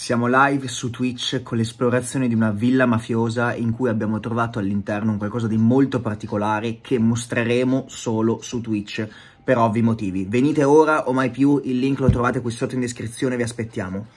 Siamo live su Twitch con l'esplorazione di una villa mafiosa in cui abbiamo trovato all'interno un qualcosa di molto particolare che mostreremo solo su Twitch per ovvi motivi. Venite ora o mai più, il link lo trovate qui sotto in descrizione, vi aspettiamo.